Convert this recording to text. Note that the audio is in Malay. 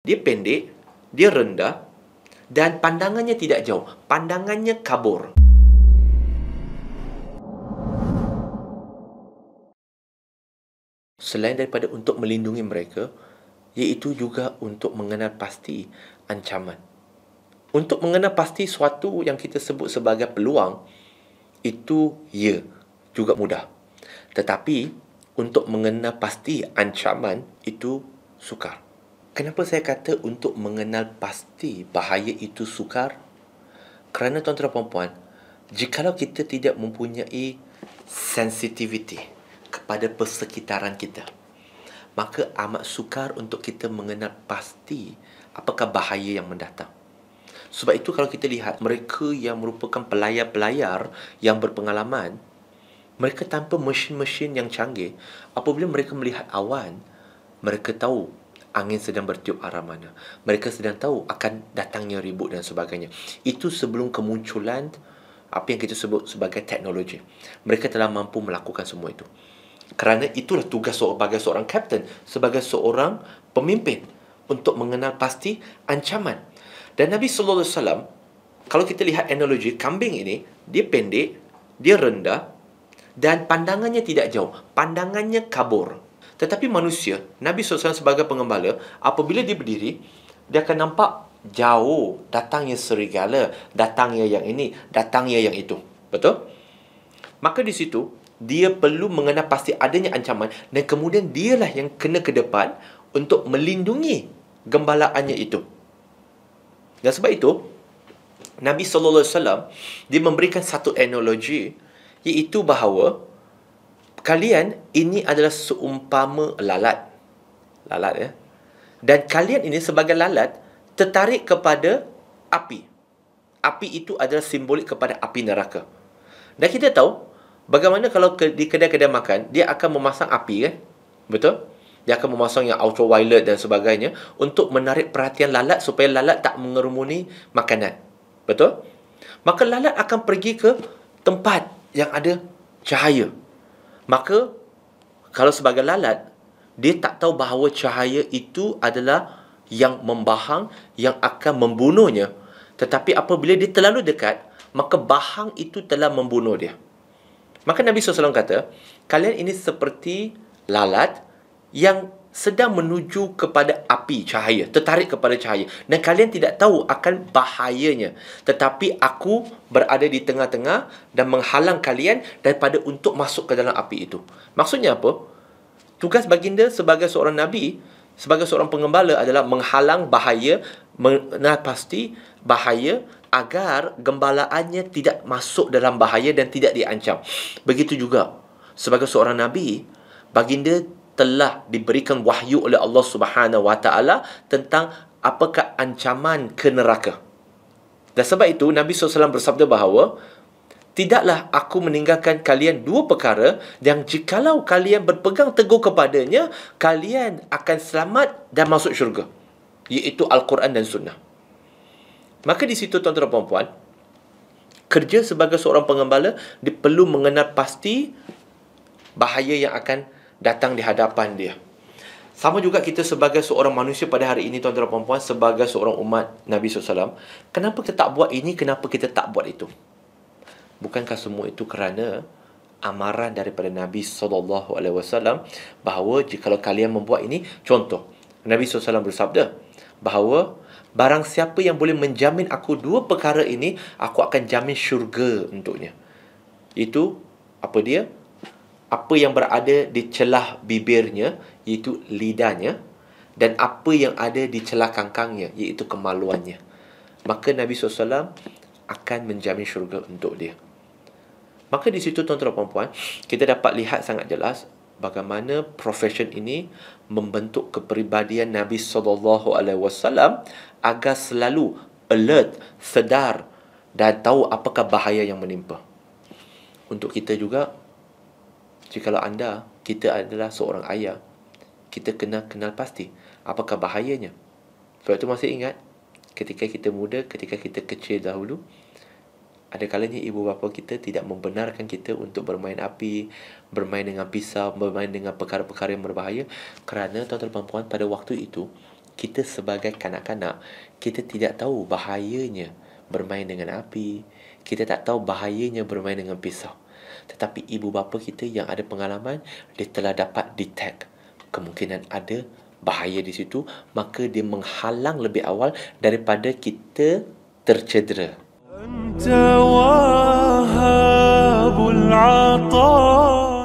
Dia pendek, dia rendah dan pandangannya tidak jauh. Pandangannya kabur. Selain daripada untuk melindungi mereka, iaitu juga untuk mengenal pasti ancaman. Untuk mengenal pasti suatu yang kita sebut sebagai peluang, itu ya, juga mudah. Tetapi, untuk mengenal pasti ancaman, itu sukar. Kenapa saya kata untuk mengenal pasti bahaya itu sukar? Kerana tuan-tuan dan puan-puan, jikalau kita tidak mempunyai sensitivity kepada persekitaran kita, maka amat sukar untuk kita mengenal pasti apakah bahaya yang mendatang. Sebab itu kalau kita lihat mereka yang merupakan pelayar-pelayar yang berpengalaman, mereka tanpa mesin-mesin yang canggih, apabila mereka melihat awan, mereka tahu angin sedang bertiup arah mana. Mereka sedang tahu akan datangnya ribut dan sebagainya. Itu sebelum kemunculan apa yang kita sebut sebagai teknologi. Mereka telah mampu melakukan semua itu. Kerana itulah tugas sebagai seorang kapten, sebagai seorang pemimpin untuk mengenal pasti ancaman. Dan Nabi sallallahu alaihi wasallam kalau kita lihat analogi kambing ini, dia pendek, dia rendah dan pandangannya tidak jauh. Pandangannya kabur. Tetapi manusia, Nabi SAW sebagai pengembala, apabila dia berdiri, dia akan nampak jauh datangnya serigala, datangnya yang ini, datangnya yang itu. Betul? Maka di situ, dia perlu mengenal pasti adanya ancaman dan kemudian dialah yang kena ke depan untuk melindungi gembalaannya itu. Dan sebab itu, Nabi SAW, dia memberikan satu analogi iaitu bahawa kalian ini adalah seumpama lalat. Lalat ya. Dan kalian ini sebagai lalat tertarik kepada api. Api itu adalah simbolik kepada api neraka. Dan kita tahu bagaimana kalau ke, di kedai-kedai makan, dia akan memasang api kan? Betul? Dia akan memasang yang ultraviolet dan sebagainya untuk menarik perhatian lalat supaya lalat tak mengerumuni makanan. Betul? Maka lalat akan pergi ke tempat yang ada cahaya. Maka kalau sebagai lalat dia tak tahu bahawa cahaya itu adalah yang membahang yang akan membunuhnya tetapi apabila dia terlalu dekat maka bahang itu telah membunuh dia. Maka Nabi SAW kata, kalian ini seperti lalat yang sedang menuju kepada api cahaya tertarik kepada cahaya dan kalian tidak tahu akan bahayanya tetapi aku berada di tengah-tengah dan menghalang kalian daripada untuk masuk ke dalam api itu maksudnya apa tugas baginda sebagai seorang nabi sebagai seorang pengembala adalah menghalang bahaya menapasti bahaya agar gembalaannya tidak masuk dalam bahaya dan tidak diancam begitu juga sebagai seorang nabi baginda telah diberikan wahyu oleh Allah Subhanahu Wa Taala tentang apakah ancaman ke neraka. Dan sebab itu Nabi SAW bersabda bahawa Tidaklah aku meninggalkan kalian dua perkara yang jikalau kalian berpegang teguh kepadanya, kalian akan selamat dan masuk syurga. Iaitu Al-Quran dan Sunnah. Maka di situ tuan-tuan dan puan-puan, kerja sebagai seorang pengembala, dia perlu mengenal pasti bahaya yang akan datang di hadapan dia. Sama juga kita sebagai seorang manusia pada hari ini tuan-tuan dan puan-puan sebagai seorang umat Nabi SAW. Kenapa kita tak buat ini? Kenapa kita tak buat itu? Bukankah semua itu kerana amaran daripada Nabi SAW bahawa jika kalau kalian membuat ini contoh Nabi SAW bersabda bahawa barang siapa yang boleh menjamin aku dua perkara ini aku akan jamin syurga untuknya itu apa dia apa yang berada di celah bibirnya iaitu lidahnya dan apa yang ada di celah kangkangnya iaitu kemaluannya maka Nabi SAW akan menjamin syurga untuk dia maka di situ tuan-tuan dan puan kita dapat lihat sangat jelas bagaimana profession ini membentuk kepribadian Nabi sallallahu alaihi wasallam agar selalu alert, sedar dan tahu apakah bahaya yang menimpa. Untuk kita juga jadi kalau anda, kita adalah seorang ayah, kita kena kenal pasti apakah bahayanya. Sebab itu masih ingat, ketika kita muda, ketika kita kecil dahulu, ada kalanya ibu bapa kita tidak membenarkan kita untuk bermain api, bermain dengan pisau, bermain dengan perkara-perkara yang berbahaya kerana tuan-tuan dan puan pada waktu itu kita sebagai kanak-kanak kita tidak tahu bahayanya bermain dengan api, kita tak tahu bahayanya bermain dengan pisau. Tetapi ibu bapa kita yang ada pengalaman, dia telah dapat detect kemungkinan ada bahaya di situ, maka dia menghalang lebih awal daripada kita tercedera. Anta wahabul